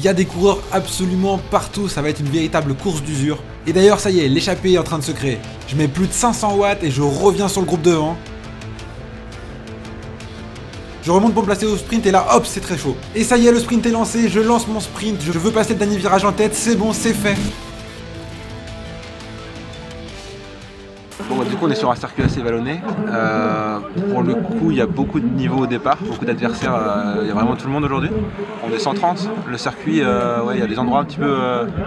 Il y a des coureurs absolument partout, ça va être une véritable course d'usure. Et d'ailleurs, ça y est, l'échappée est en train de se créer. Je mets plus de 500 watts et je reviens sur le groupe devant. Hein. Je remonte pour me placer au sprint et là hop c'est très chaud. Et ça y est le sprint est lancé, je lance mon sprint, je veux passer le dernier virage en tête, c'est bon, c'est fait du coup, on est sur un circuit assez vallonné. Euh, pour le coup, il y a beaucoup de niveaux au départ, beaucoup d'adversaires. Euh, il y a vraiment tout le monde aujourd'hui. On est 130. Le circuit, euh, il y a des endroits un petit peu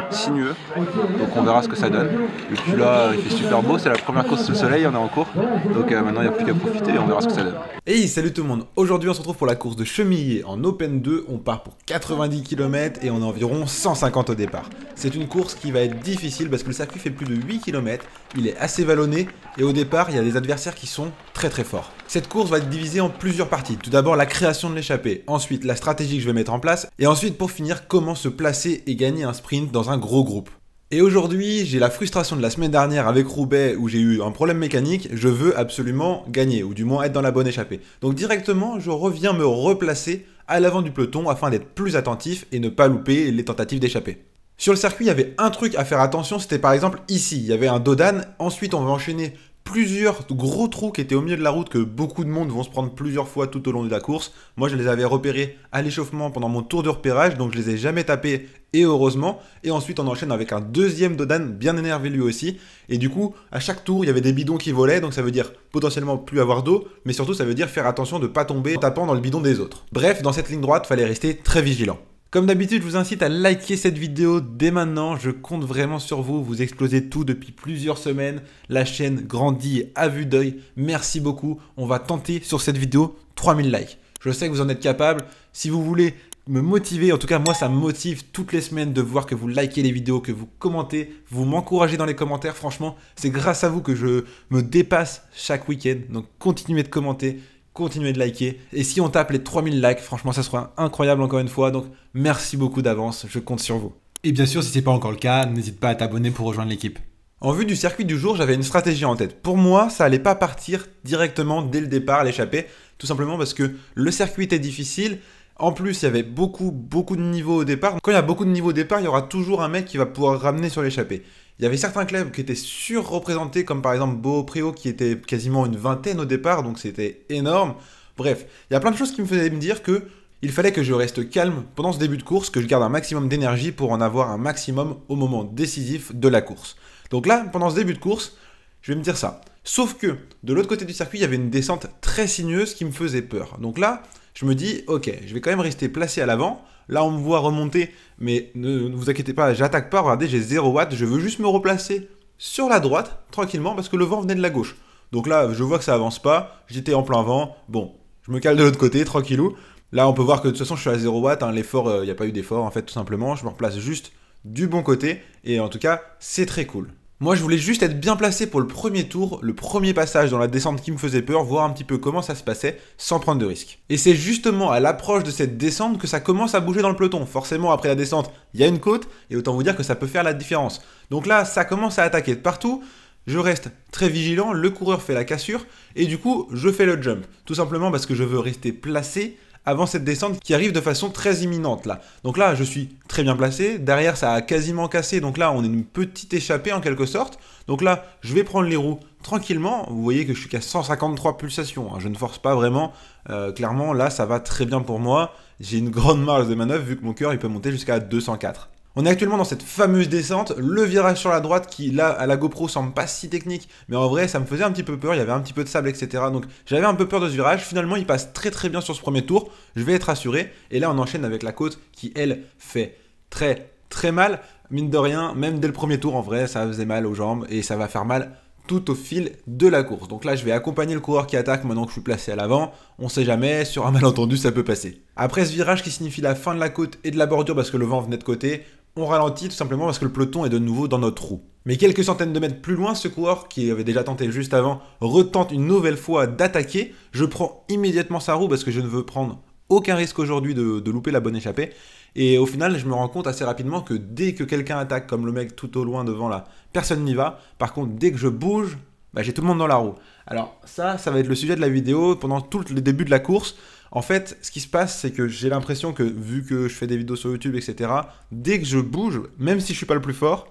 sinueux. Donc, on verra ce que ça donne. Et puis là, il fait super beau. C'est la première course sous le soleil. On est en cours. Donc, maintenant, il n'y a plus qu'à profiter et on verra ce que ça donne. Hey, salut tout le monde. Aujourd'hui, on se retrouve pour la course de Chemillé en Open 2. On part pour 90 km et on a environ 150 au départ. C'est une course qui va être difficile parce que le circuit fait plus de 8 km. Il est assez vallonné et au départ, il y a des adversaires qui sont très très forts. Cette course va être divisée en plusieurs parties. Tout d'abord, la création de l'échappée, ensuite la stratégie que je vais mettre en place, et ensuite pour finir, comment se placer et gagner un sprint dans un gros groupe. Et aujourd'hui, j'ai la frustration de la semaine dernière avec Roubaix où j'ai eu un problème mécanique, je veux absolument gagner, ou du moins être dans la bonne échappée. Donc directement, je reviens me replacer à l'avant du peloton afin d'être plus attentif et ne pas louper les tentatives d'échappée. Sur le circuit, il y avait un truc à faire attention, c'était par exemple ici, il y avait un Dodan, ensuite on va enchaîner plusieurs gros trous qui étaient au milieu de la route que beaucoup de monde vont se prendre plusieurs fois tout au long de la course. Moi, je les avais repérés à l'échauffement pendant mon tour de repérage, donc je les ai jamais tapés et heureusement. Et ensuite, on enchaîne avec un deuxième Dodan bien énervé lui aussi. Et du coup, à chaque tour, il y avait des bidons qui volaient, donc ça veut dire potentiellement plus avoir d'eau, mais surtout ça veut dire faire attention de ne pas tomber en tapant dans le bidon des autres. Bref, dans cette ligne droite, fallait rester très vigilant. Comme d'habitude, je vous incite à liker cette vidéo dès maintenant. Je compte vraiment sur vous. Vous explosez tout depuis plusieurs semaines. La chaîne grandit à vue d'œil. Merci beaucoup. On va tenter sur cette vidéo 3000 likes. Je sais que vous en êtes capable. Si vous voulez me motiver, en tout cas moi ça me motive toutes les semaines de voir que vous likez les vidéos, que vous commentez, vous m'encouragez dans les commentaires. Franchement, c'est grâce à vous que je me dépasse chaque week-end. Donc continuez de commenter, continuer de liker. Et si on tape les 3000 likes, franchement, ça sera incroyable encore une fois. Donc, merci beaucoup d'avance, je compte sur vous. Et bien sûr, si c'est pas encore le cas, n'hésite pas à t'abonner pour rejoindre l'équipe. En vue du circuit du jour, j'avais une stratégie en tête. Pour moi, ça allait pas partir directement dès le départ à l'échappée, tout simplement parce que le circuit est difficile en plus, il y avait beaucoup, beaucoup de niveaux au départ. Quand il y a beaucoup de niveaux au départ, il y aura toujours un mec qui va pouvoir ramener sur l'échappée. Il y avait certains clubs qui étaient surreprésentés, comme par exemple Beaupréau, qui était quasiment une vingtaine au départ, donc c'était énorme. Bref, il y a plein de choses qui me faisaient me dire que il fallait que je reste calme pendant ce début de course, que je garde un maximum d'énergie pour en avoir un maximum au moment décisif de la course. Donc là, pendant ce début de course, je vais me dire ça. Sauf que de l'autre côté du circuit, il y avait une descente très sinueuse qui me faisait peur. Donc là, je me dis, ok, je vais quand même rester placé à l'avant. Là, on me voit remonter, mais ne, vous inquiétez pas, j'attaque pas. Regardez, j'ai 0 watts. Je veux juste me replacer sur la droite, tranquillement, parce que le vent venait de la gauche. Donc là, je vois que ça avance pas. J'étais en plein vent. Bon, je me cale de l'autre côté, tranquillou. Là, on peut voir que de toute façon, je suis à 0 watts. Hein. L'effort, euh, il n'y a pas eu d'effort, en fait, tout simplement. Je me replace juste du bon côté. Et en tout cas, c'est très cool. Moi, je voulais juste être bien placé pour le premier tour, le premier passage dans la descente qui me faisait peur, voir un petit peu comment ça se passait sans prendre de risque. Et c'est justement à l'approche de cette descente que ça commence à bouger dans le peloton. Forcément, après la descente, il y a une côte et autant vous dire que ça peut faire la différence. Donc là, ça commence à attaquer de partout. Je reste très vigilant, le coureur fait la cassure et du coup, je fais le jump. Tout simplement parce que je veux rester placé avant cette descente qui arrive de façon très imminente là. Donc là, je suis très bien placé. Derrière, ça a quasiment cassé. Donc là, on est une petite échappée en quelque sorte. Donc là, je vais prendre les roues tranquillement. Vous voyez que je suis qu'à 153 pulsations. Hein. Je ne force pas vraiment. Euh, clairement, là, ça va très bien pour moi. J'ai une grande marge de manœuvre vu que mon cœur, il peut monter jusqu'à 204. On est actuellement dans cette fameuse descente, le virage sur la droite qui là à la GoPro semble pas si technique, mais en vrai ça me faisait un petit peu peur, il y avait un petit peu de sable etc. Donc j'avais un peu peur de ce virage, finalement il passe très très bien sur ce premier tour, je vais être assuré. et là on enchaîne avec la côte qui elle fait très très mal, mine de rien, même dès le premier tour en vrai ça faisait mal aux jambes et ça va faire mal tout au fil de la course. Donc là, je vais accompagner le coureur qui attaque maintenant que je suis placé à l'avant. On sait jamais, sur un malentendu, ça peut passer. Après ce virage qui signifie la fin de la côte et de la bordure parce que le vent venait de côté, on ralentit tout simplement parce que le peloton est de nouveau dans notre roue. Mais quelques centaines de mètres plus loin, ce coureur, qui avait déjà tenté juste avant, retente une nouvelle fois d'attaquer. Je prends immédiatement sa roue parce que je ne veux prendre aucun risque aujourd'hui de, louper la bonne échappée. Et au final, je me rends compte assez rapidement que dès que quelqu'un attaque, comme le mec tout au loin devant là, personne n'y va. Par contre, dès que je bouge, bah, j'ai tout le monde dans la roue. Alors ça, ça va être le sujet de la vidéo pendant tout le début de la course. En fait, ce qui se passe, c'est que j'ai l'impression que, vu que je fais des vidéos sur YouTube, etc., dès que je bouge, même si je suis pas le plus fort,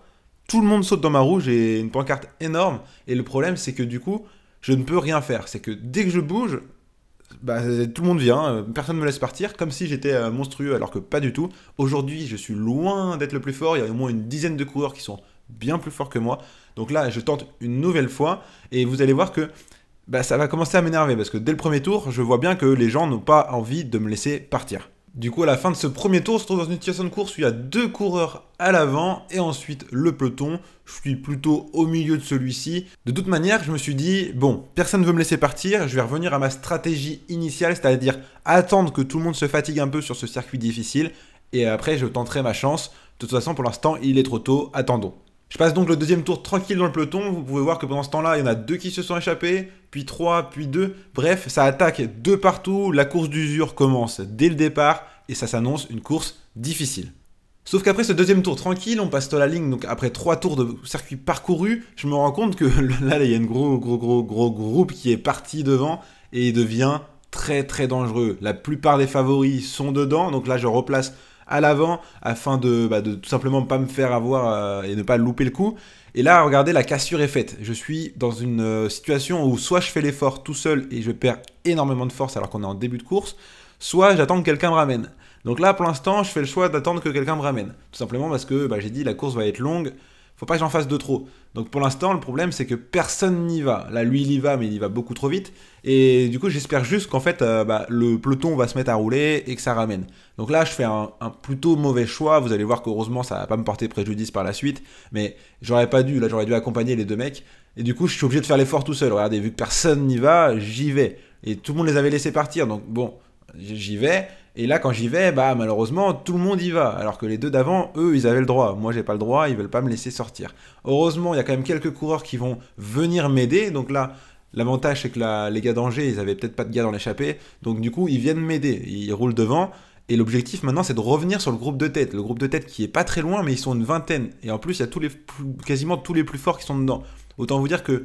tout le monde saute dans ma roue, j'ai une pancarte énorme. Et le problème, c'est que du coup, je ne peux rien faire. C'est que dès que je bouge, bah, tout le monde vient, euh, personne ne me laisse partir, comme si j'étais euh, monstrueux, alors que pas du tout. Aujourd'hui, je suis loin d'être le plus fort, il y a au moins une dizaine de coureurs qui sont bien plus forts que moi. Donc là, je tente une nouvelle fois, et vous allez voir que bah, ça va commencer à m'énerver parce que dès le premier tour, je vois bien que les gens n'ont pas envie de me laisser partir. Du coup, à la fin de ce premier tour, on se trouve dans une situation de course où il y a deux coureurs à l'avant et ensuite le peloton. Je suis plutôt au milieu de celui-ci. De toute manière, je me suis dit, bon, personne ne veut me laisser partir, je vais revenir à ma stratégie initiale, c'est-à-dire attendre que tout le monde se fatigue un peu sur ce circuit difficile et après je tenterai ma chance. De toute façon, pour l'instant, il est trop tôt, attendons. Je passe donc le deuxième tour tranquille dans le peloton. Vous pouvez voir que pendant ce temps-là, il y en a deux qui se sont échappés, puis trois, puis deux. Bref, ça attaque deux partout. La course d'usure commence dès le départ et ça s'annonce une course difficile. Sauf qu'après ce deuxième tour tranquille, on passe sur la ligne, donc après trois tours de circuit parcouru, je me rends compte que là, il y a un gros, gros, gros, gros groupe qui est parti devant et il devient très, très dangereux. La plupart des favoris sont dedans, donc là, je replace à l'avant afin bah, de, tout simplement pas me faire avoir euh, et ne pas louper le coup. Et là, regardez, la cassure est faite. Je suis dans une euh, situation où soit je fais l'effort tout seul et je perds énormément de force alors qu'on est en début de course, soit j'attends que quelqu'un me ramène. Donc là, pour l'instant, je fais le choix d'attendre que quelqu'un me ramène. Tout simplement parce que bah, j'ai dit la course va être longue, faut pas que j'en fasse de trop. Donc pour l'instant, le problème, c'est que personne n'y va. Là, lui, il y va, mais il y va beaucoup trop vite. Et du coup, j'espère juste qu'en fait, euh, bah, le peloton va se mettre à rouler et que ça ramène. Donc là, je fais un, plutôt mauvais choix. Vous allez voir qu'heureusement, ça va pas me porter préjudice par la suite. Mais j'aurais pas dû. Là, j'aurais dû accompagner les deux mecs. Et du coup, je suis obligé de faire l'effort tout seul. Regardez, vu que personne n'y va, j'y vais. Et tout le monde les avait laissés partir. Donc bon, j'y vais. Et là, quand j'y vais, bah malheureusement, tout le monde y va. Alors que les deux d'avant, eux, ils avaient le droit. Moi, j'ai pas le droit, ils veulent pas me laisser sortir. Heureusement, il y a quand même quelques coureurs qui vont venir m'aider. Donc là, l'avantage, c'est que les gars d'Angers, ils avaient peut-être pas de gars dans l'échappée. Donc du coup, ils viennent m'aider. Ils roulent devant. Et l'objectif maintenant, c'est de revenir sur le groupe de tête. Le groupe de tête qui est pas très loin, mais ils sont une vingtaine. Et en plus, il y a tous les, quasiment tous les plus forts qui sont dedans. Autant vous dire que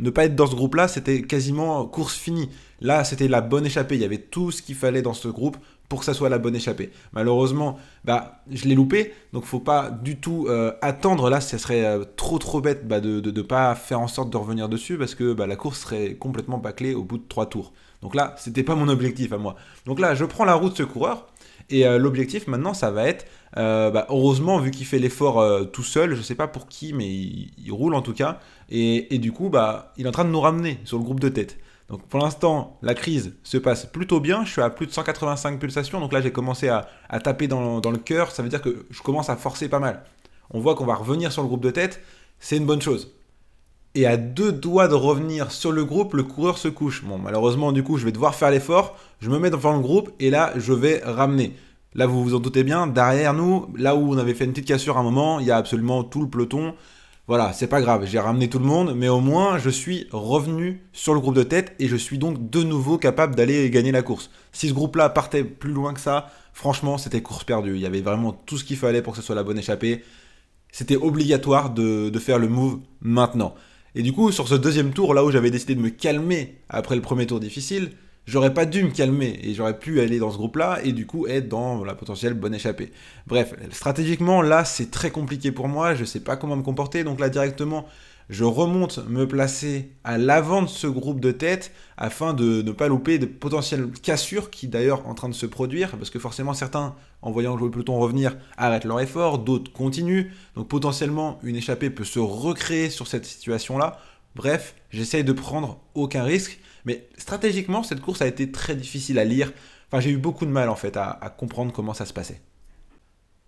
ne pas être dans ce groupe-là, c'était quasiment course finie. Là, c'était la bonne échappée. Il y avait tout ce qu'il fallait dans ce groupe pour que ça soit la bonne échappée. Malheureusement, bah, je l'ai loupé, donc faut pas du tout euh, attendre. Là, ça serait euh, trop trop bête bah, de ne pas faire en sorte de revenir dessus parce que bah, la course serait complètement bâclée au bout de trois tours. Donc là, ce n'était pas mon objectif à moi. Donc là, je prends la route de ce coureur. Et euh, l'objectif maintenant, ça va être, bah, heureusement, vu qu'il fait l'effort tout seul, je sais pas pour qui, mais il, il roule en tout cas. Et, et, du coup, bah, il est en train de nous ramener sur le groupe de tête. Donc pour l'instant, la crise se passe plutôt bien. Je suis à plus de 185 pulsations. Donc là, j'ai commencé à, taper dans, dans, le cœur. Ça veut dire que je commence à forcer pas mal. On voit qu'on va revenir sur le groupe de tête. C'est une bonne chose. Et à deux doigts de revenir sur le groupe, le coureur se couche. Bon, malheureusement, du coup, je vais devoir faire l'effort. Je me mets devant le groupe et là, je vais ramener. Là, vous vous en doutez bien, derrière nous, là où on avait fait une petite cassure à un moment, il y a absolument tout le peloton. Voilà, c'est pas grave, j'ai ramené tout le monde, mais au moins je suis revenu sur le groupe de tête et je suis donc de nouveau capable d'aller gagner la course. Si ce groupe-là partait plus loin que ça, franchement c'était course perdue. Il y avait vraiment tout ce qu'il fallait pour que ce soit la bonne échappée. C'était obligatoire de, de faire le move maintenant. Et du coup, sur ce deuxième tour, là où j'avais décidé de me calmer après le premier tour difficile, j'aurais pas dû me calmer et j'aurais pu aller dans ce groupe-là et du coup être dans la potentielle bonne échappée. Bref, stratégiquement, là, c'est très compliqué pour moi, je sais pas comment me comporter, donc là, directement, je remonte me placer à l'avant de ce groupe de tête afin de ne pas louper de potentielles cassures qui d'ailleurs en train de se produire parce que forcément certains en voyant le peloton revenir arrêtent leur effort, d'autres continuent donc potentiellement une échappée peut se recréer sur cette situation là. Bref, j'essaye de prendre aucun risque mais stratégiquement, cette course a été très difficile à lire. Enfin, j'ai eu beaucoup de mal en fait à, comprendre comment ça se passait.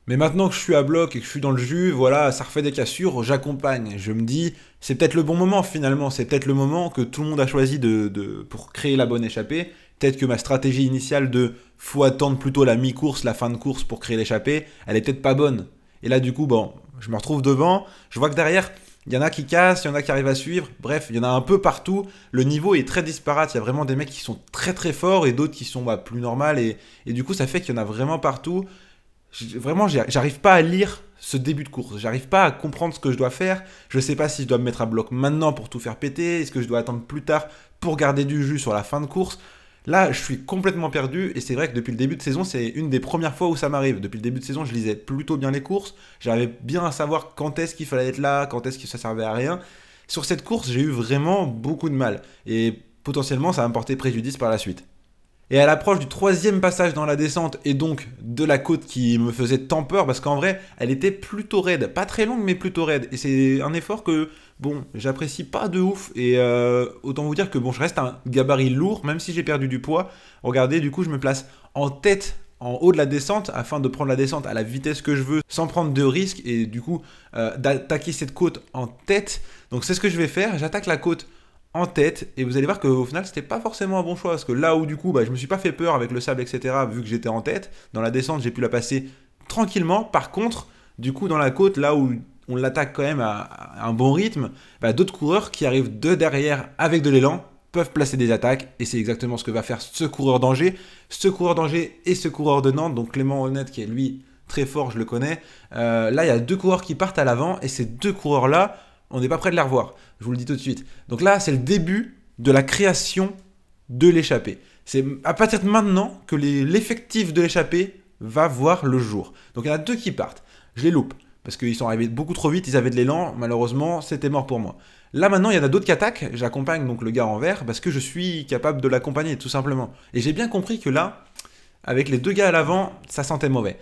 Mais maintenant que je suis à bloc et que je suis dans le jus, voilà, ça refait des cassures, j'accompagne. Je me dis, c'est peut-être le bon moment finalement, c'est peut-être le moment que tout le monde a choisi de, pour créer la bonne échappée. Peut-être que ma stratégie initiale de faut attendre plutôt la mi-course, la fin de course pour créer l'échappée, elle est peut-être pas bonne. Et là, du coup, bon, je me retrouve devant, je vois que derrière, il y en a qui cassent, il y en a qui arrivent à suivre. Bref, il y en a un peu partout. Le niveau est très disparate. Il y a vraiment des mecs qui sont très très forts et d'autres qui sont bah, plus normales. Et, et, du coup, ça fait qu'il y en a vraiment partout. Vraiment, j'arrive pas à lire ce début de course. J'arrive pas à comprendre ce que je dois faire. Je sais pas si je dois me mettre à bloc maintenant pour tout faire péter. Est-ce que je dois attendre plus tard pour garder du jus sur la fin de course Là, je suis complètement perdu et c'est vrai que depuis le début de saison, c'est une des premières fois où ça m'arrive. Depuis le début de saison, je lisais plutôt bien les courses, j'arrivais bien à savoir quand est-ce qu'il fallait être là, quand est-ce que ça servait à rien. Sur cette course, j'ai eu vraiment beaucoup de mal et potentiellement ça m'a porté préjudice par la suite. Et à l'approche du troisième passage dans la descente et donc de la côte qui me faisait tant peur parce qu'en vrai, elle était plutôt raide, pas très longue mais plutôt raide et c'est un effort que bon, j'apprécie pas de ouf. Et euh, autant vous dire que bon, je reste un gabarit lourd, même si j'ai perdu du poids. Regardez, du coup, je me place en tête en haut de la descente afin de prendre la descente à la vitesse que je veux sans prendre de risque et du coup euh, d'attaquer cette côte en tête. Donc c'est ce que je vais faire, j'attaque la côte en tête et vous allez voir que au final c'était pas forcément un bon choix parce que là où du coup bah, je me suis pas fait peur avec le sable etc vu que j'étais en tête, dans la descente j'ai pu la passer tranquillement. Par contre, du coup dans la côte là où on l'attaque quand même à, un bon rythme, bah, d'autres coureurs qui arrivent de derrière avec de l'élan peuvent placer des attaques, et c'est exactement ce que va faire ce coureur d'Angers, ce coureur d'Angers et ce coureur de Nantes, donc Clément Honnête qui est lui très fort, je le connais. Euh, là, il y a deux coureurs qui partent à l'avant, et ces deux coureurs-là, on n'est pas prêt de les revoir, je vous le dis tout de suite. Donc là, c'est le début de la création de l'échappée. C'est à partir de maintenant que l'effectif de l'échappée va voir le jour. Donc il y en a deux qui partent, je les loupe. Parce qu'ils sont arrivés beaucoup trop vite, ils avaient de l'élan, malheureusement, c'était mort pour moi. Là maintenant, il y en a d'autres qui attaquent, j'accompagne donc le gars en vert parce que je suis capable de l'accompagner, tout simplement. Et j'ai bien compris que là, avec les deux gars à l'avant, ça sentait mauvais.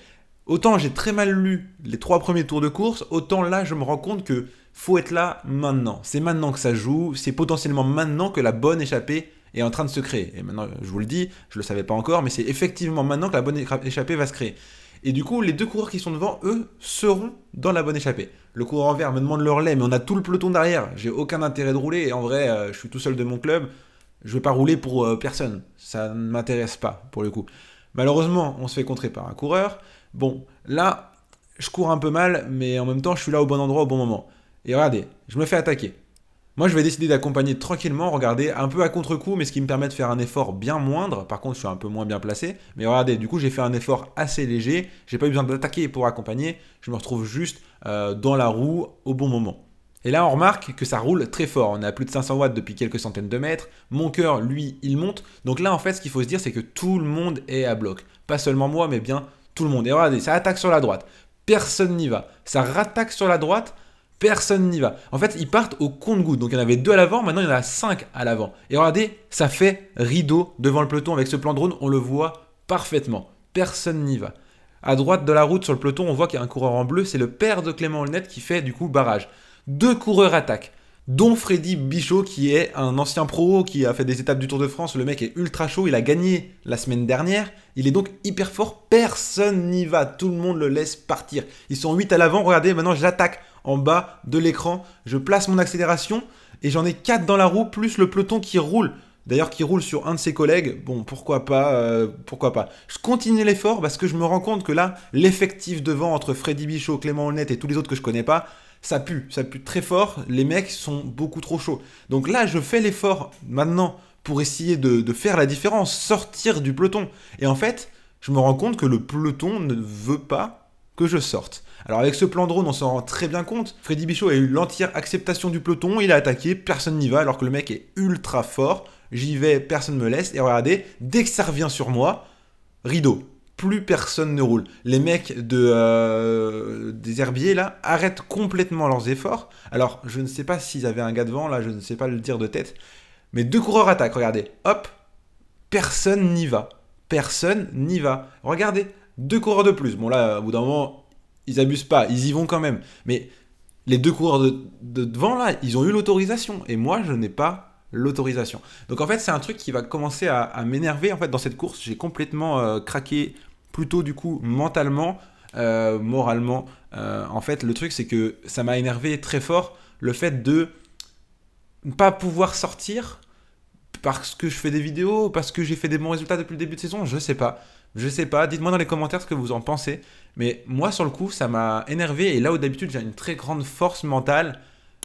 Autant j'ai très mal lu les trois premiers tours de course, autant là je me rends compte que faut être là maintenant. C'est maintenant que ça joue, c'est potentiellement maintenant que la bonne échappée est en train de se créer. Et maintenant, je vous le dis, je ne le savais pas encore, mais c'est effectivement maintenant que la bonne échappée va se créer. Et du coup, les deux coureurs qui sont devant, eux, seront dans la bonne échappée. Le coureur en vert me demande le relais, mais on a tout le peloton derrière. J'ai aucun intérêt de rouler. Et en vrai, euh, je suis tout seul de mon club. Je vais pas rouler pour euh, personne. Ça ne m'intéresse pas, pour le coup. Malheureusement, on se fait contrer par un coureur. Bon, là, je cours un peu mal, mais en même temps, je suis là au bon endroit au bon moment. Et regardez, je me fais attaquer. Moi, je vais décider d'accompagner tranquillement, regardez, un peu à contre-coup, mais ce qui me permet de faire un effort bien moindre. Par contre, je suis un peu moins bien placé. Mais regardez, du coup, j'ai fait un effort assez léger. J'ai pas eu besoin d'attaquer pour accompagner. Je me retrouve juste euh, dans la roue au bon moment. Et là, on remarque que ça roule très fort. On a plus de 500 watts depuis quelques centaines de mètres. Mon cœur, lui, il monte. Donc là, en fait, ce qu'il faut se dire, c'est que tout le monde est à bloc. Pas seulement moi, mais bien tout le monde. Et regardez, ça attaque sur la droite. Personne n'y va. Ça rattaque sur la droite. Personne n'y va. En fait, ils partent au compte-goutte. Donc il y en avait deux à l'avant, maintenant il y en a cinq à l'avant. Et regardez, ça fait rideau devant le peloton avec ce plan drone, on le voit parfaitement. Personne n'y va. À droite de la route sur le peloton, on voit qu'il y a un coureur en bleu, c'est le père de Clément Olnette qui fait du coup barrage. Deux coureurs attaquent dont Freddy Bichot qui est un ancien pro qui a fait des étapes du Tour de France, le mec est ultra chaud, il a gagné la semaine dernière, il est donc hyper fort, personne n'y va, tout le monde le laisse partir. Ils sont 8 à l'avant, regardez, maintenant j'attaque, en bas de l'écran. Je place mon accélération et j'en ai 4 dans la roue, plus le peloton qui roule. D'ailleurs, qui roule sur un de ses collègues. Bon, pourquoi pas euh, Pourquoi pas Je continue l'effort parce que je me rends compte que là, l'effectif devant entre Freddy Bichot, Clément Honnête et tous les autres que je connais pas, ça pue. Ça pue très fort. Les mecs sont beaucoup trop chauds. Donc là, je fais l'effort maintenant pour essayer de faire la différence, sortir du peloton. Et en fait, je me rends compte que le peloton ne veut pas que je sorte. Alors avec ce plan drone, on s'en rend très bien compte. Freddy Bichot a eu l'entière acceptation du peloton, il a attaqué, personne n'y va alors que le mec est ultra fort. J'y vais, personne ne me laisse. Et regardez, dès que ça revient sur moi, rideau. Plus personne ne roule. Les mecs euh, des herbiers, là, arrêtent complètement leurs efforts. Alors, je ne sais pas s'ils avaient un gars devant, là, je ne sais pas le dire de tête. Mais deux coureurs attaquent, regardez. Hop, personne n'y va. Personne n'y va. Regardez, deux coureurs de plus. Bon là, au bout d'un moment, ils abusent pas, ils y vont quand même. Mais les deux coureurs de, devant, là, ils ont eu l'autorisation. Et moi, je n'ai pas l'autorisation. Donc en fait, c'est un truc qui va commencer à, m'énerver. En fait, dans cette course, j'ai complètement euh, craqué, plutôt du coup, mentalement, euh, moralement. Euh, en fait, le truc, c'est que ça m'a énervé très fort le fait de ne pas pouvoir sortir parce que je fais des vidéos, parce que j'ai fait des bons résultats depuis le début de saison, je sais pas. Je sais pas, dites-moi dans les commentaires ce que vous en pensez. Mais moi, sur le coup, ça m'a énervé. Et là où d'habitude j'ai une très grande force mentale,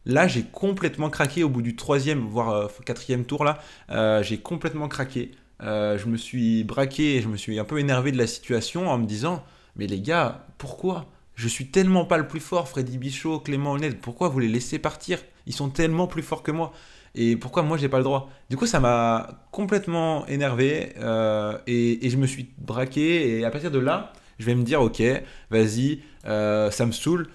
là j'ai complètement craqué au bout du troisième, voire euh, quatrième tour. Là, euh, j'ai complètement craqué. Euh, je me suis braqué et je me suis un peu énervé de la situation en me disant Mais les gars, pourquoi Je suis tellement pas le plus fort, Freddy Bichot, Clément Honnête, pourquoi vous les laissez partir Ils sont tellement plus forts que moi et pourquoi moi je n'ai pas le droit Du coup, ça m'a complètement énervé euh, et, je me suis braqué. Et à partir de là, je vais me dire ok, vas-y, euh, ça me saoule.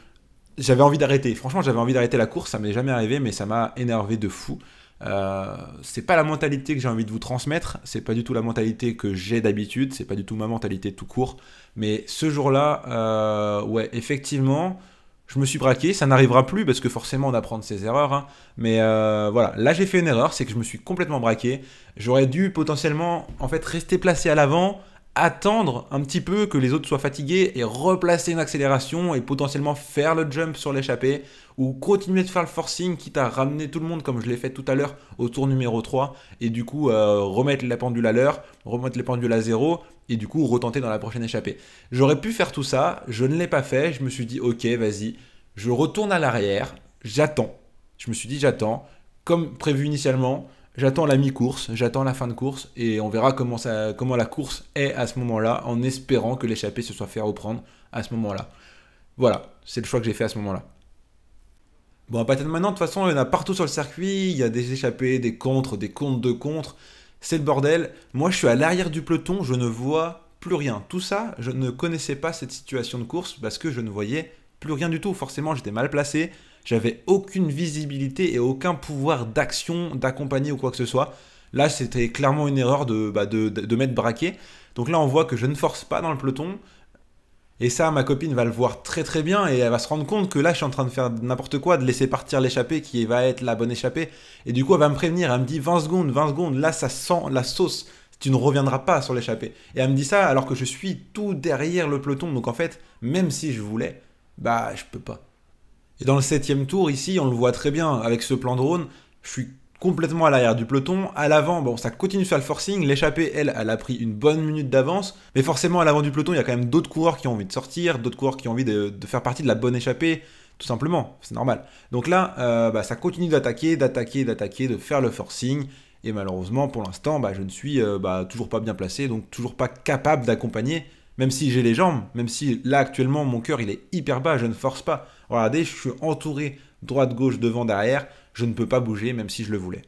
J'avais envie d'arrêter. Franchement, j'avais envie d'arrêter la course. Ça m'est jamais arrivé, mais ça m'a énervé de fou. Euh, c'est pas la mentalité que j'ai envie de vous transmettre, c'est pas du tout la mentalité que j'ai d'habitude, c'est pas du tout ma mentalité tout court. Mais ce jour-là, euh, ouais, effectivement, je me suis braqué, ça n'arrivera plus parce que forcément on apprend de ses erreurs. Hein. Mais euh, voilà, là j'ai fait une erreur, c'est que je me suis complètement braqué. J'aurais dû potentiellement en fait rester placé à l'avant, attendre un petit peu que les autres soient fatigués et replacer une accélération et potentiellement faire le jump sur l'échappée ou continuer de faire le forcing quitte à ramener tout le monde comme je l'ai fait tout à l'heure au tour numéro 3 et du coup euh, remettre la pendule à l'heure, remettre les pendules à zéro et du coup retenter dans la prochaine échappée. J'aurais pu faire tout ça, je ne l'ai pas fait, je me suis dit ok vas-y, je retourne à l'arrière, j'attends. Je me suis dit j'attends, comme prévu initialement, j'attends la mi-course, j'attends la fin de course et on verra comment, ça, comment la course est à ce moment-là en espérant que l'échappée se soit fait reprendre à ce moment-là. Voilà, c'est le choix que j'ai fait à ce moment-là. Bon, à maintenant, de toute façon, il y en a partout sur le circuit, il y a des échappées, des contres, des comptes de contres c'est le bordel. Moi, je suis à l'arrière du peloton, je ne vois plus rien. Tout ça, je ne connaissais pas cette situation de course parce que je ne voyais plus rien du tout. Forcément, j'étais mal placé, j'avais aucune visibilité et aucun pouvoir d'action, d'accompagner ou quoi que ce soit. Là, c'était clairement une erreur de, bah, de, de braqué. Donc là, on voit que je ne force pas dans le peloton. Et ça, ma copine va le voir très très bien et elle va se rendre compte que là, je suis en train de faire n'importe quoi, de laisser partir l'échappée qui va être la bonne échappée. Et du coup, elle va me prévenir, elle me dit 20 secondes, 20 secondes, là, ça sent la sauce, tu ne reviendras pas sur l'échappée. Et elle me dit ça alors que je suis tout derrière le peloton. Donc en fait, même si je voulais, bah, je peux pas. Et dans le septième tour, ici, on le voit très bien avec ce plan drone, je suis complètement à l'arrière du peloton. À l'avant, bon, ça continue de faire le forcing. L'échappée, elle, elle a pris une bonne minute d'avance. Mais forcément, à l'avant du peloton, il y a quand même d'autres coureurs qui ont envie de sortir, d'autres coureurs qui ont envie de, faire partie de la bonne échappée. Tout simplement, c'est normal. Donc là, euh, bah, ça continue d'attaquer, d'attaquer, d'attaquer, de faire le forcing. Et malheureusement, pour l'instant, bah, je ne suis euh, bah, toujours pas bien placé, donc toujours pas capable d'accompagner, même si j'ai les jambes, même si là actuellement mon cœur il est hyper bas, je ne force pas. Regardez, je suis entouré droite, gauche, devant, derrière je ne peux pas bouger même si je le voulais.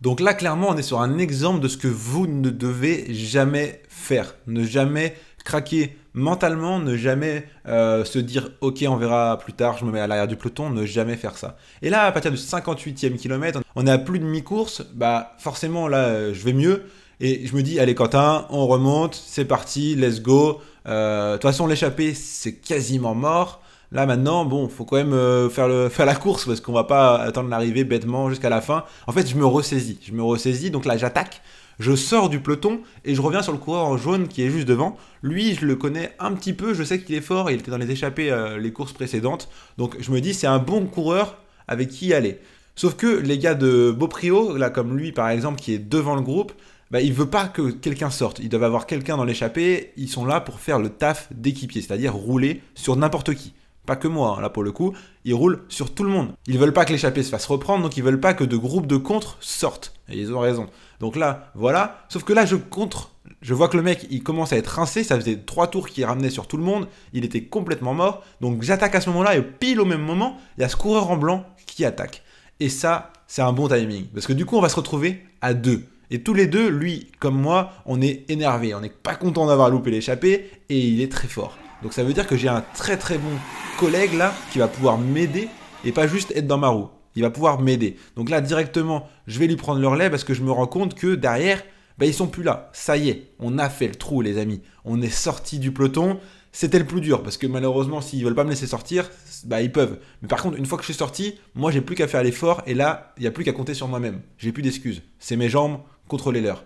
Donc là, clairement, on est sur un exemple de ce que vous ne devez jamais faire. Ne jamais craquer mentalement, ne jamais euh, se dire ok on verra plus tard, je me mets à l'arrière du peloton, ne jamais faire ça. Et là à partir du 58e kilomètre, on est à plus de mi-course, bah forcément là euh, je vais mieux et je me dis allez Quentin, on remonte, c'est parti, let's go. Euh, de toute façon l'échappée c'est quasiment mort. Là maintenant, bon, faut quand même euh, faire, la course parce qu'on va pas attendre l'arrivée bêtement jusqu'à la fin. En fait, je me ressaisis, je me ressaisis, donc là j'attaque, je sors du peloton et je reviens sur le coureur en jaune qui est juste devant. Lui, je le connais un petit peu, je sais qu'il est fort, il était dans les échappées euh, les courses précédentes, donc je me dis c'est un bon coureur avec qui aller. Sauf que les gars de Beauprio, là comme lui par exemple, qui est devant le groupe, il bah, il veut pas que quelqu'un sorte. Ils doivent avoir quelqu'un dans l'échappée. Ils sont là pour faire le taf d'équipier, c'est-à-dire rouler sur n'importe qui pas que moi, hein, là pour le coup, il roule sur tout le monde. Ils veulent pas que l'échappée se fasse reprendre, donc ils veulent pas que de groupes de contre sortent. Et ils ont raison. Donc là, voilà. Sauf que là, je contre. Je vois que le mec, il commence à être rincé. Ça faisait trois tours qu'il ramenait sur tout le monde. Il était complètement mort. Donc j'attaque à ce moment-là, et pile au même moment, il y a ce coureur en blanc qui attaque. Et ça, c'est un bon timing. Parce que du coup, on va se retrouver à deux. Et tous les deux, lui comme moi, on est énervé, on n'est pas content d'avoir loupé l'échappée, et il est très fort. Donc ça veut dire que j'ai un très très bon collègue là qui va pouvoir m'aider et pas juste être dans ma roue. Il va pouvoir m'aider. Donc là directement, je vais lui prendre le relais, parce que je me rends compte que derrière, ils bah, ils sont plus là. Ça y est, on a fait le trou les amis. On est sorti du peloton. C'était le plus dur parce que malheureusement, s'ils veulent pas me laisser sortir, bah ils peuvent. Mais par contre, une fois que je suis sorti, moi j'ai plus qu'à faire l'effort et là, il n'y a plus qu'à compter sur moi-même. J'ai plus d'excuses. C'est mes jambes, contrôlez-leur.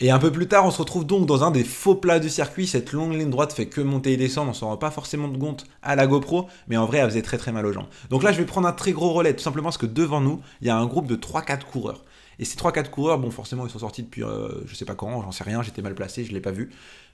Et un peu plus tard, on se retrouve donc dans un des faux plats du circuit. Cette longue ligne droite fait que monter et descendre. On s'en rend pas forcément de compte à la GoPro, mais en vrai, elle faisait très très mal aux gens. Donc là, je vais prendre un très gros relais, tout simplement parce que devant nous, il y a un groupe de 3-4 coureurs. Et ces 3-4 coureurs, bon, forcément, ils sont sortis depuis euh, je ne sais pas quand, j'en sais rien, j'étais mal placé, je l'ai pas vu.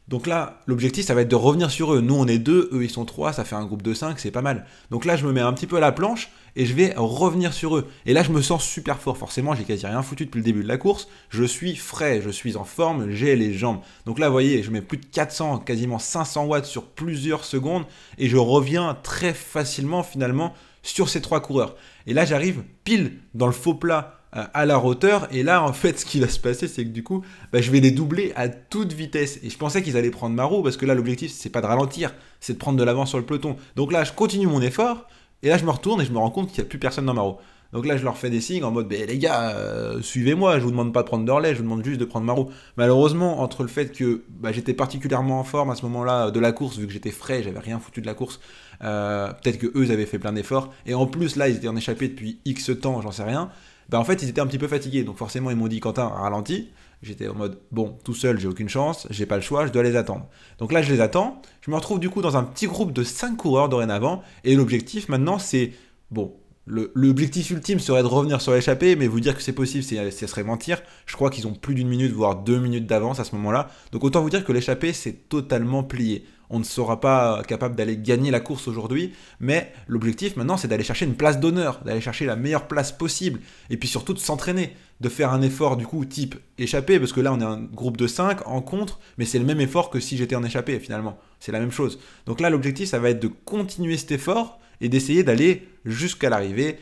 Donc là, l'objectif, ça va être de revenir sur eux. Nous, on est deux, eux, ils sont trois, ça fait un groupe de 5, c'est pas mal. Donc là, je me mets un petit peu à la planche, et je vais revenir sur eux. Et là, je me sens super fort. Forcément, j'ai quasi rien foutu depuis le début de la course. Je suis frais, je suis en forme, j'ai les jambes. Donc là, vous voyez, je mets plus de 400, quasiment 500 watts sur plusieurs secondes et je reviens très facilement finalement sur ces trois coureurs. Et là, j'arrive pile dans le faux plat euh, à la hauteur. Et là, en fait, ce qui va se passer, c'est que du coup, bah, je vais les doubler à toute vitesse. Et je pensais qu'ils allaient prendre ma roue, parce que là, l'objectif, c'est pas de ralentir, c'est de prendre de l'avant sur le peloton. Donc là, je continue mon effort, et là, je me retourne et je me rends compte qu'il n'y a plus personne dans ma roue. Donc là, je leur fais des signes en mode, bah, les gars, euh, suivez-moi, je vous demande pas de prendre de je vous demande juste de prendre ma roue. Malheureusement, entre le fait que bah, j'étais particulièrement en forme à ce moment-là euh, de la course, vu que j'étais frais, j'avais rien foutu de la course, euh, peut-être que eux, avaient fait plein d'efforts, et en plus, là, ils étaient en échappé depuis X temps, j'en sais rien, bah en fait, ils étaient un petit peu fatigués, donc forcément, ils m'ont dit, Quentin, ralentis. J'étais en mode, bon, tout seul, j'ai aucune chance, j'ai pas le choix, je dois les attendre. Donc là, je les attends. Je me retrouve du coup dans un petit groupe de 5 coureurs dorénavant. Et l'objectif maintenant, c'est, bon, l'objectif ultime serait de revenir sur l'échappée, mais vous dire que c'est possible, ce serait mentir. Je crois qu'ils ont plus d'une minute, voire deux minutes d'avance à ce moment-là. Donc autant vous dire que l'échappée, c'est totalement plié. On ne sera pas capable d'aller gagner la course aujourd'hui, mais l'objectif maintenant c'est d'aller chercher une place d'honneur, d'aller chercher la meilleure place possible, et puis surtout de s'entraîner, de faire un effort du coup type échappé, parce que là on est un groupe de 5 en contre, mais c'est le même effort que si j'étais en échappé finalement, c'est la même chose. Donc là l'objectif ça va être de continuer cet effort et d'essayer d'aller jusqu'à l'arrivée.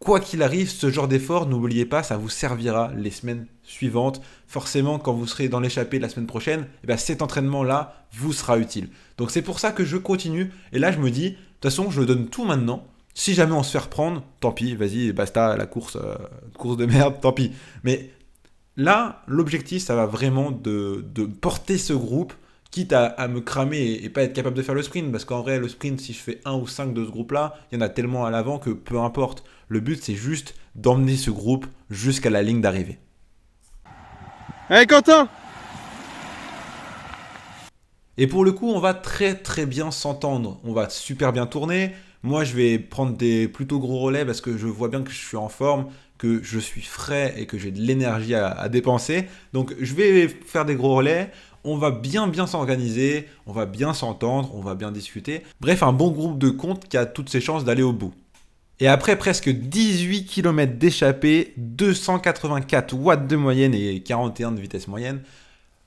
Quoi qu'il arrive, ce genre d'effort, n'oubliez pas, ça vous servira les semaines suivante. Forcément, quand vous serez dans l'échappée la semaine prochaine, eh ben, cet entraînement-là vous sera utile. Donc c'est pour ça que je continue. Et là, je me dis, de toute façon, je donne tout maintenant. Si jamais on se fait reprendre, tant pis, vas-y, basta, la course, euh, course de merde, tant pis. Mais là, l'objectif, ça va vraiment de, porter ce groupe, quitte à, me cramer et, pas être capable de faire le sprint, parce qu'en vrai, le sprint, si je fais un ou cinq de ce groupe-là, il y en a tellement à l'avant que peu importe. Le but, c'est juste d'emmener ce groupe jusqu'à la ligne d'arrivée. Hey Quentin Et pour le coup, on va très très bien s'entendre. On va super bien tourner. Moi, je vais prendre des plutôt gros relais parce que je vois bien que je suis en forme, que je suis frais et que j'ai de l'énergie à, à dépenser. Donc, je vais faire des gros relais on va bien bien s'organiser, on va bien s'entendre, on va bien discuter. Bref, un bon groupe de comptes qui a toutes ses chances d'aller au bout. Et après presque 18 km d'échappée, 284 watts de moyenne et 41 de vitesse moyenne,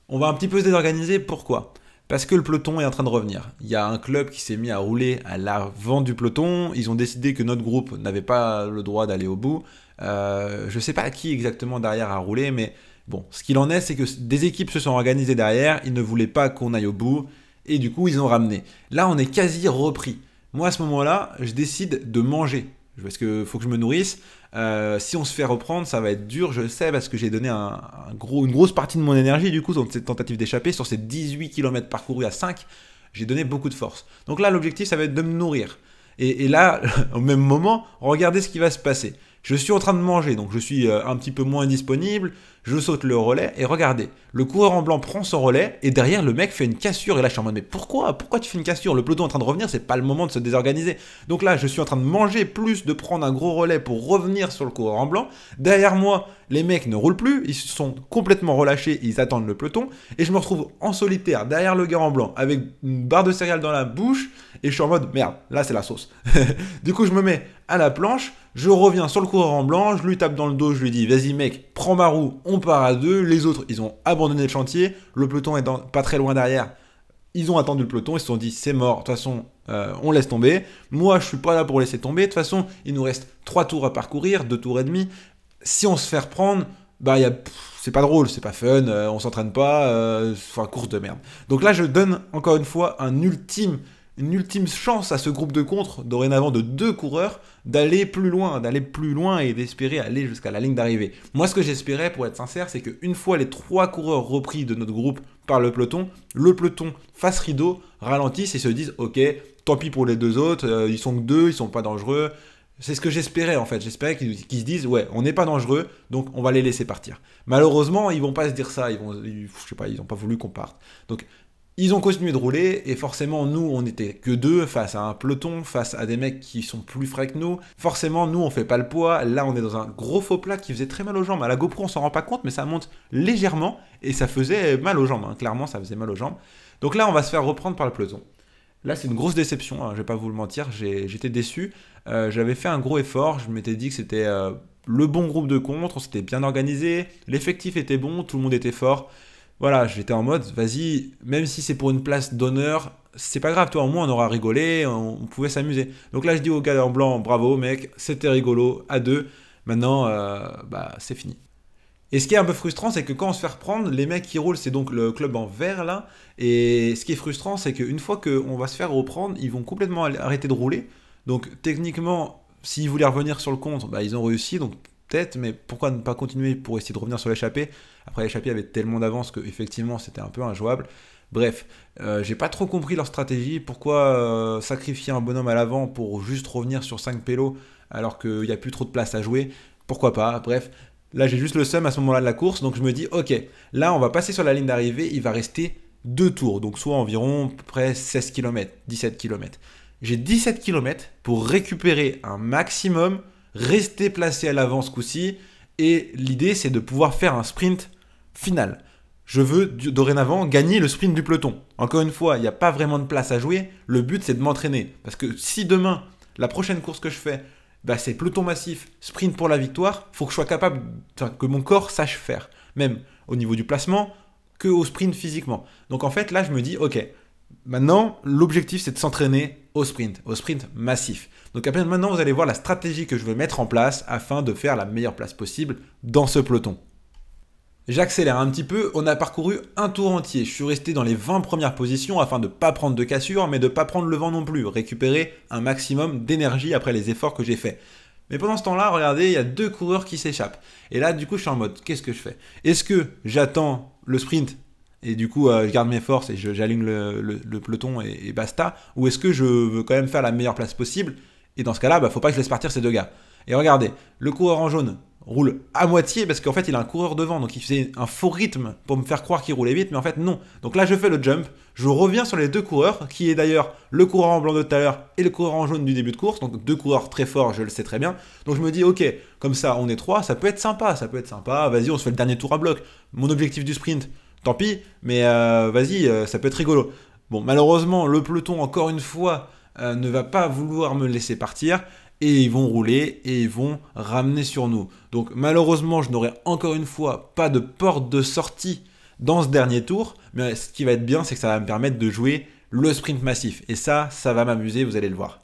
on va un petit peu se désorganiser. Pourquoi Parce que le peloton est en train de revenir. Il y a un club qui s'est mis à rouler à l'avant du peloton. Ils ont décidé que notre groupe n'avait pas le droit d'aller au bout. Euh, je ne sais pas qui exactement derrière a roulé, mais bon, ce qu'il en est, c'est que des équipes se sont organisées derrière. Ils ne voulaient pas qu'on aille au bout. Et du coup, ils ont ramené. Là, on est quasi repris. Moi, à ce moment-là, je décide de manger parce que faut que je me nourrisse. Euh, si on se fait reprendre, ça va être dur, je sais, parce que j'ai donné un, gros, une grosse partie de mon énergie, du coup, dans cette tentative d'échapper, sur ces 18 km parcourus à 5, j'ai donné beaucoup de force. Donc là, l'objectif, ça va être de me nourrir. et, là, au même moment, regardez ce qui va se passer. Je suis en train de manger, donc je suis euh, un petit peu moins disponible, je saute le relais et regardez, le coureur en blanc prend son relais et derrière le mec fait une cassure et là je suis en mode mais pourquoi Pourquoi tu fais une cassure Le peloton est en train de revenir, c'est pas le moment de se désorganiser. Donc là je suis en train de manger plus, de prendre un gros relais pour revenir sur le coureur en blanc. Derrière moi, les mecs ne roulent plus, ils sont complètement relâchés, ils attendent le peloton et je me retrouve en solitaire derrière le gars en blanc avec une barre de céréales dans la bouche et je suis en mode merde, là c'est la sauce. du coup je me mets à la planche, je reviens sur le coureur en blanc, je lui tape dans le dos, je lui dis vas-y mec, prends ma roue, on part à deux, les autres, ils ont abandonné le chantier, le peloton est pas très loin derrière, ils ont attendu le peloton, ils se sont dit c'est mort, de toute façon euh, on laisse tomber, moi je suis pas là pour laisser tomber, de toute façon il nous reste trois tours à parcourir, deux tours et demi, si on se fait reprendre, bah c'est pas drôle, c'est pas fun, euh, on s'entraîne pas, euh, c'est une course de merde. Donc là je donne encore une fois un ultime une ultime chance à ce groupe de contre, dorénavant de deux coureurs, d'aller plus loin, d'aller plus loin et d'espérer aller jusqu'à la ligne d'arrivée. Moi, ce que j'espérais, pour être sincère, c'est qu'une fois les trois coureurs repris de notre groupe par le peloton, le peloton face rideau ralentisse et se disent Ok, tant pis pour les deux autres, euh, ils sont que deux, ils sont pas dangereux. C'est ce que j'espérais en fait. J'espérais qu'ils se disent ouais, on n'est pas dangereux, donc on va les laisser partir. Malheureusement, ils vont pas se dire ça. Ils vont, je sais pas, ils ont pas voulu qu'on parte. Donc ils ont continué de rouler et forcément nous on était que deux face à un peloton, face à des mecs qui sont plus frais que nous. Forcément nous on fait pas le poids, là on est dans un gros faux plat qui faisait très mal aux jambes. À la GoPro on s'en rend pas compte mais ça monte légèrement et ça faisait mal aux jambes, hein. clairement ça faisait mal aux jambes. Donc là on va se faire reprendre par le peloton. Là c'est une grosse déception, hein, je vais pas vous le mentir, j'étais déçu. Euh, j'avais fait un gros effort, je m'étais dit que c'était euh, le bon groupe de contre, c'était bien organisé, l'effectif était bon, tout le monde était fort voilà, j'étais en mode, vas-y, même si c'est pour une place d'honneur, c'est pas grave, toi, au moins on aura rigolé, on, pouvait s'amuser. Donc là, je dis au gars en blanc, bravo mec, c'était rigolo, à deux, maintenant, euh, bah, c'est fini. Et ce qui est un peu frustrant, c'est que quand on se fait reprendre, les mecs qui roulent, c'est donc le club en vert là. Et ce qui est frustrant, c'est qu'une fois qu'on va se faire reprendre, ils vont complètement arrêter de rouler. Donc techniquement, s'ils voulaient revenir sur le compte, bah, ils ont réussi. Donc peut mais pourquoi ne pas continuer pour essayer de revenir sur l'échappée Après, l'échappée avait tellement d'avance que effectivement c'était un peu injouable. Bref, euh, j'ai pas trop compris leur stratégie. Pourquoi euh, sacrifier un bonhomme à l'avant pour juste revenir sur 5 pélos alors qu'il n'y a plus trop de place à jouer Pourquoi pas Bref, là j'ai juste le seum à ce moment-là de la course, donc je me dis ok, là on va passer sur la ligne d'arrivée, il va rester deux tours, donc soit environ près 16 km, 17 km. J'ai 17 km pour récupérer un maximum rester placé à l'avant ce coup-ci. Et l'idée, c'est de pouvoir faire un sprint final. Je veux dorénavant gagner le sprint du peloton. Encore une fois, il n'y a pas vraiment de place à jouer. Le but, c'est de m'entraîner. Parce que si demain, la prochaine course que je fais, bah, c'est peloton massif, sprint pour la victoire, faut que je sois capable, que mon corps sache faire. Même au niveau du placement, que au sprint physiquement. Donc en fait, là, je me dis, ok, maintenant, l'objectif, c'est de s'entraîner au sprint, au sprint massif. Donc à peine maintenant, vous allez voir la stratégie que je vais mettre en place afin de faire la meilleure place possible dans ce peloton. J'accélère un petit peu, on a parcouru un tour entier. Je suis resté dans les 20 premières positions afin de ne pas prendre de cassure, mais de ne pas prendre le vent non plus, récupérer un maximum d'énergie après les efforts que j'ai faits. Mais pendant ce temps-là, regardez, il y a deux coureurs qui s'échappent. Et là, du coup, je suis en mode, qu'est-ce que je fais Est-ce que j'attends le sprint et du coup euh, je garde mes forces et j'allume le, le, peloton et, basta Ou est-ce que je veux quand même faire la meilleure place possible Et dans ce cas-là, bah, faut pas que je laisse partir ces deux gars. Et regardez, le coureur en jaune roule à moitié parce qu'en fait il a un coureur devant, donc il faisait un faux rythme pour me faire croire qu'il roulait vite, mais en fait non. Donc là je fais le jump, je reviens sur les deux coureurs, qui est d'ailleurs le coureur en blanc de tout à l'heure et le coureur en jaune du début de course, donc deux coureurs très forts, je le sais très bien. Donc je me dis ok, comme ça on est trois, ça peut être sympa, ça peut être sympa, vas-y on se fait le dernier tour à bloc. Mon objectif du sprint, Tant pis, mais euh, vas-y, euh, ça peut être rigolo. Bon, malheureusement, le peloton, encore une fois, euh, ne va pas vouloir me laisser partir. Et ils vont rouler et ils vont ramener sur nous. Donc malheureusement, je n'aurai encore une fois pas de porte de sortie dans ce dernier tour. Mais ce qui va être bien, c'est que ça va me permettre de jouer le sprint massif. Et ça, ça va m'amuser, vous allez le voir.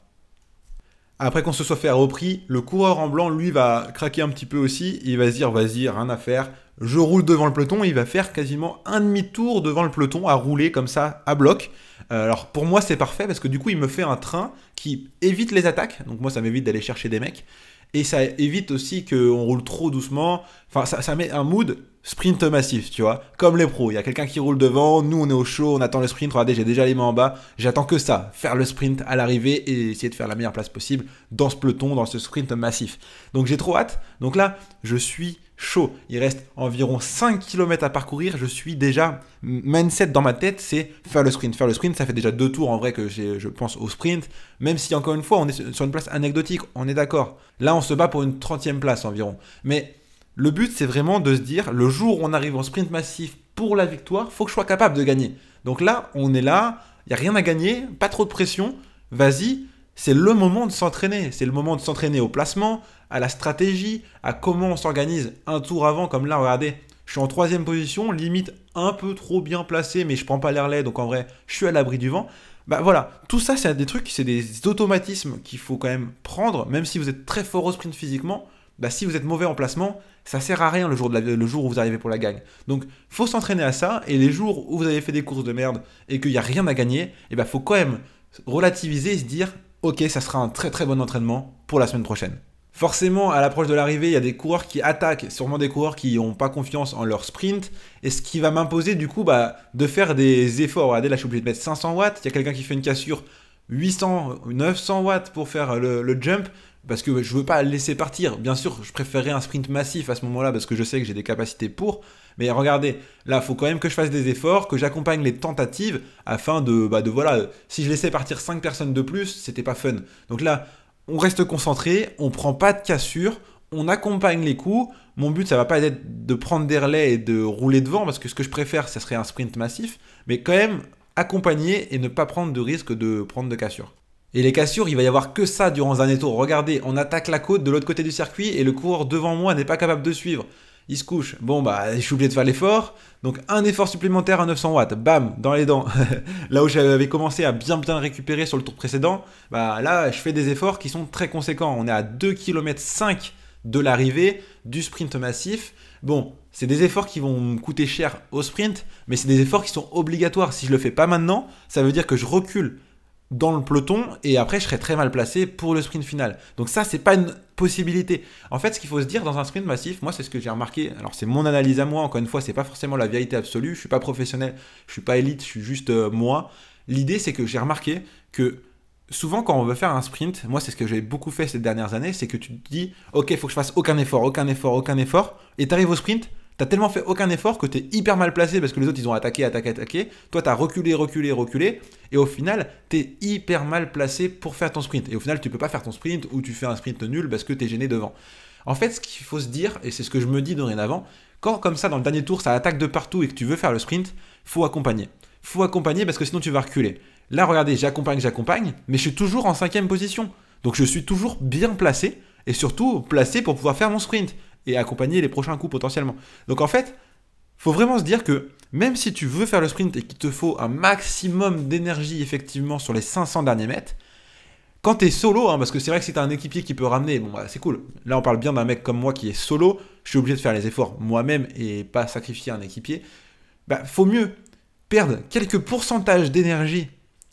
Après qu'on se soit fait à repris, le coureur en blanc, lui, va craquer un petit peu aussi. Il va se dire, vas-y, rien à faire. Je roule devant le peloton. il va faire quasiment un demi-tour devant le peloton à rouler comme ça, à bloc. Euh, alors pour moi, c'est parfait parce que du coup, il me fait un train qui évite les attaques. Donc moi, ça m'évite d'aller chercher des mecs. Et ça évite aussi qu'on roule trop doucement. Enfin, ça, ça met un mood sprint massif, tu vois. Comme les pros, il y a quelqu'un qui roule devant, nous on est au chaud, on attend le sprint, regardez, j'ai déjà les mains en bas, j'attends que ça, faire le sprint à l'arrivée et essayer de faire la meilleure place possible dans ce peloton, dans ce sprint massif. Donc j'ai trop hâte. Donc là, je suis chaud. Il reste environ 5 km à parcourir, je suis déjà mindset dans ma tête, c'est faire le sprint. Faire le sprint, ça fait déjà deux tours en vrai que je pense au sprint, même si encore une fois, on est sur une place anecdotique, on est d'accord. Là, on se bat pour une 30e place environ. Mais le but, c'est vraiment de se dire, le jour où on arrive en sprint massif pour la victoire, faut que je sois capable de gagner. Donc là, on est là, il n'y a rien à gagner, pas trop de pression, vas-y, c'est le moment de s'entraîner. C'est le moment de s'entraîner au placement, à la stratégie, à comment on s'organise un tour avant, comme là, regardez, je suis en troisième position, limite un peu trop bien placé, mais je prends pas les relais, donc en vrai, je suis à l'abri du vent. Bah voilà, tout ça, c'est des trucs, c'est des automatismes qu'il faut quand même prendre, même si vous êtes très fort au sprint physiquement, bah, si vous êtes mauvais en placement, ça sert à rien le jour, le jour où vous arrivez pour la gagne. Donc, faut s'entraîner à ça. Et les jours où vous avez fait des courses de merde et qu'il n'y a rien à gagner, il eh bah, faut quand même relativiser et se dire ok, ça sera un très très bon entraînement pour la semaine prochaine. Forcément, à l'approche de l'arrivée, il y a des coureurs qui attaquent, sûrement des coureurs qui n'ont pas confiance en leur sprint, et ce qui va m'imposer du coup bah, de faire des efforts. Regardez, là je suis obligé de mettre 500 watts, il y a quelqu'un qui fait une cassure 800, 900 watts pour faire le jump, parce que je veux pas le laisser partir. Bien sûr, je préférerais un sprint massif à ce moment-là parce que je sais que j'ai des capacités pour. Mais regardez, là, faut quand même que je fasse des efforts, que j'accompagne les tentatives afin de, bah, de voilà, si je laissais partir 5 personnes de plus, c'était pas fun. Donc là, on reste concentré, on prend pas de cassure, on accompagne les coups. Mon but, ça va pas être de prendre des relais et de rouler devant parce que ce que je préfère, ce serait un sprint massif, mais quand même accompagner et ne pas prendre de risque de prendre de cassure. Et les cassures, il va y avoir que ça durant un tour. Regardez, on attaque la côte de l'autre côté du circuit et le coureur devant moi n'est pas capable de suivre. Il se couche. Bon, bah, je suis obligé de faire l'effort. Donc, un effort supplémentaire à 900 watts. Bam, dans les dents. là où j'avais commencé à bien bien récupérer sur le tour précédent, bah là, je fais des efforts qui sont très conséquents. On est à 2 km 5 de l'arrivée du sprint massif. Bon, c'est des efforts qui vont me coûter cher au sprint, mais c'est des efforts qui sont obligatoires. Si je le fais pas maintenant, ça veut dire que je recule dans le peloton et après je serais très mal placé pour le sprint final. Donc ça c'est pas une possibilité. En fait, ce qu'il faut se dire dans un sprint massif, moi c'est ce que j'ai remarqué. Alors c'est mon analyse à moi encore une fois, c'est pas forcément la vérité absolue, je suis pas professionnel, je suis pas élite, je suis juste euh, moi. L'idée c'est que j'ai remarqué que souvent quand on veut faire un sprint, moi c'est ce que j'ai beaucoup fait ces dernières années, c'est que tu te dis OK, il faut que je fasse aucun effort, aucun effort, aucun effort et tu arrives au sprint T'as tellement fait aucun effort que t'es hyper mal placé parce que les autres ils ont attaqué, attaqué, attaqué. Toi t'as reculé, reculé, reculé. Et au final, t'es hyper mal placé pour faire ton sprint. Et au final, tu peux pas faire ton sprint ou tu fais un sprint nul parce que t'es gêné devant. En fait, ce qu'il faut se dire, et c'est ce que je me dis dorénavant, quand comme ça dans le dernier tour ça attaque de partout et que tu veux faire le sprint, faut accompagner. Faut accompagner parce que sinon tu vas reculer. Là, regardez, j'accompagne, j'accompagne, mais je suis toujours en cinquième position. Donc je suis toujours bien placé et surtout placé pour pouvoir faire mon sprint et accompagner les prochains coups potentiellement. Donc en fait, faut vraiment se dire que même si tu veux faire le sprint et qu'il te faut un maximum d'énergie effectivement sur les 500 derniers mètres, quand tu es solo, hein, parce que c'est vrai que si tu un équipier qui peut ramener, bon, bah, c'est cool. Là, on parle bien d'un mec comme moi qui est solo, je suis obligé de faire les efforts moi-même et pas sacrifier un équipier. Bah, faut mieux perdre quelques pourcentages d'énergie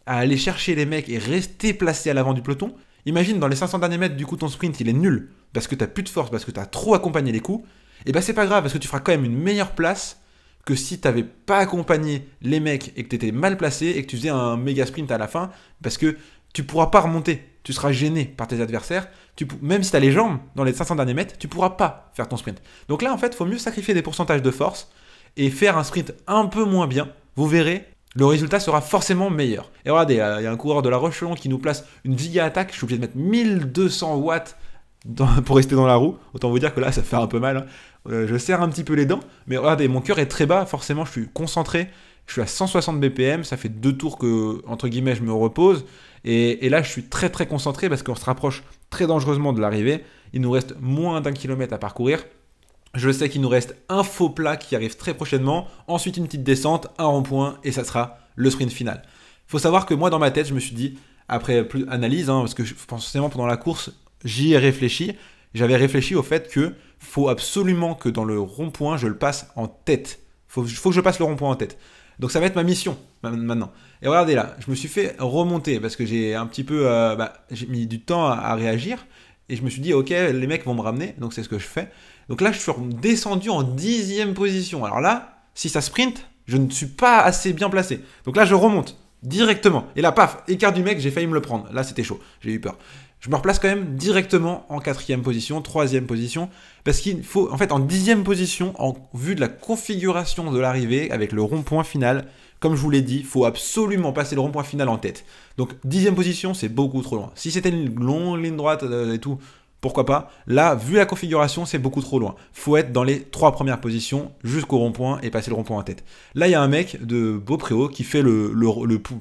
à aller chercher les mecs et rester placé à l'avant du peloton. Imagine dans les 500 derniers mètres, du coup, ton sprint, il est nul parce que t'as plus de force, parce que tu t'as trop accompagné les coups, et eh ben c'est pas grave, parce que tu feras quand même une meilleure place que si t'avais pas accompagné les mecs et que tu étais mal placé et que tu faisais un méga sprint à la fin, parce que tu pourras pas remonter, tu seras gêné par tes adversaires, tu, même si t'as les jambes dans les 500 derniers mètres, tu pourras pas faire ton sprint. Donc là en fait, faut mieux sacrifier des pourcentages de force et faire un sprint un peu moins bien, vous verrez, le résultat sera forcément meilleur. Et regardez, euh, il y a un coureur de la Rochelon qui nous place une giga attaque, je suis obligé de mettre 1200 watts pour rester dans la roue. Autant vous dire que là, ça fait un peu mal. Hein. Euh, je serre un petit peu les dents, mais regardez, mon cœur est très bas. Forcément, je suis concentré. Je suis à 160 BPM. Ça fait deux tours que, entre guillemets, je me repose. Et, là, je suis très très concentré parce qu'on se rapproche très dangereusement de l'arrivée. Il nous reste moins d'un kilomètre à parcourir. Je sais qu'il nous reste un faux plat qui arrive très prochainement. Ensuite, une petite descente, un rond-point, et ça sera le sprint final. Faut savoir que moi, dans ma tête, je me suis dit, après plus analyse, hein, parce que je, forcément pendant la course, j'y ai réfléchi. J'avais réfléchi au fait que faut absolument que dans le rond-point, je le passe en tête. Faut, faut que je passe le rond-point en tête. Donc ça va être ma mission maintenant. Et regardez là, je me suis fait remonter parce que j'ai un petit peu, euh, bah, j'ai mis du temps à, réagir et je me suis dit ok, les mecs vont me ramener, donc c'est ce que je fais. Donc là, je suis descendu en dixième position. Alors là, si ça sprint, je ne suis pas assez bien placé. Donc là, je remonte directement. Et là, paf, écart du mec, j'ai failli me le prendre. Là, c'était chaud, j'ai eu peur je me replace quand même directement en quatrième position, troisième position, parce qu'il faut, en fait, en dixième position, en vue de la configuration de l'arrivée avec le rond-point final, comme je vous l'ai dit, il faut absolument passer le rond-point final en tête. Donc dixième position, c'est beaucoup trop loin. Si c'était une longue ligne droite euh, et tout, pourquoi pas. Là, vu la configuration, c'est beaucoup trop loin. Faut être dans les trois premières positions jusqu'au rond-point et passer le rond-point en tête. Là, il y a un mec de Beaupréau qui fait le, le,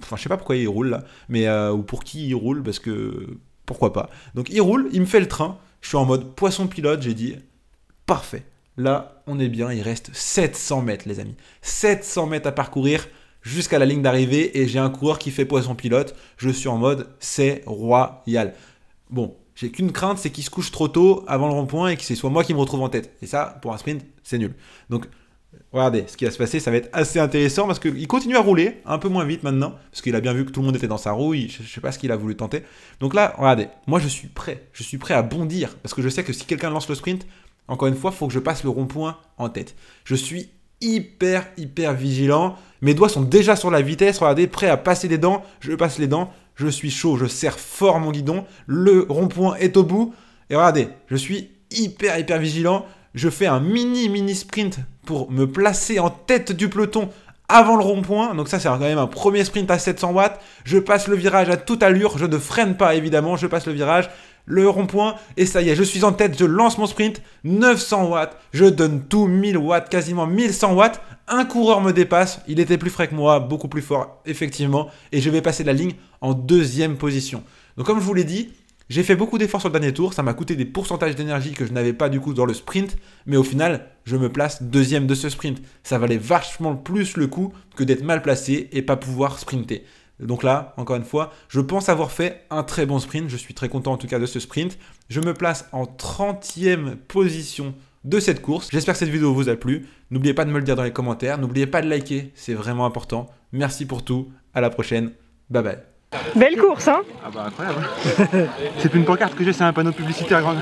enfin, je sais pas pourquoi il roule là, mais euh, ou pour qui il roule, parce que pourquoi pas. Donc il roule, il me fait le train, je suis en mode poisson pilote, j'ai dit, parfait. Là, on est bien, il reste 700 mètres, les amis. 700 mètres à parcourir jusqu'à la ligne d'arrivée et j'ai un coureur qui fait poisson pilote. Je suis en mode, c'est royal. Bon, j'ai qu'une crainte, c'est qu'il se couche trop tôt avant le rond-point et que ce soit moi qui me retrouve en tête. Et ça, pour un sprint, c'est nul. Donc, Regardez, ce qui va se passer, ça va être assez intéressant parce qu'il continue à rouler un peu moins vite maintenant, parce qu'il a bien vu que tout le monde était dans sa roue, je ne sais pas ce qu'il a voulu tenter. Donc là, regardez, moi je suis prêt, je suis prêt à bondir, parce que je sais que si quelqu'un lance le sprint, encore une fois, il faut que je passe le rond-point en tête. Je suis hyper, hyper vigilant, mes doigts sont déjà sur la vitesse, regardez, prêt à passer les dents, je passe les dents, je suis chaud, je serre fort mon guidon, le rond-point est au bout, et regardez, je suis hyper, hyper vigilant, je fais un mini mini sprint pour me placer en tête du peloton avant le rond-point. Donc ça, c'est quand même un premier sprint à 700 watts. Je passe le virage à toute allure. Je ne freine pas, évidemment. Je passe le virage, le rond-point. Et ça y est, je suis en tête. Je lance mon sprint. 900 watts. Je donne tout. 1000 watts, quasiment 1100 watts. Un coureur me dépasse. Il était plus frais que moi, beaucoup plus fort, effectivement. Et je vais passer la ligne en deuxième position. Donc comme je vous l'ai dit, j'ai fait beaucoup d'efforts sur le dernier tour, ça m'a coûté des pourcentages d'énergie que je n'avais pas du coup dans le sprint, mais au final, je me place deuxième de ce sprint. Ça valait vachement plus le coup que d'être mal placé et pas pouvoir sprinter. Donc là, encore une fois, je pense avoir fait un très bon sprint, je suis très content en tout cas de ce sprint. Je me place en 30e position de cette course. J'espère que cette vidéo vous a plu. N'oubliez pas de me le dire dans les commentaires, n'oubliez pas de liker, c'est vraiment important. Merci pour tout, à la prochaine, bye bye. Belle course, hein Ah bah incroyable hein. C'est plus une pancarte que j'ai, c'est un panneau publicitaire grande...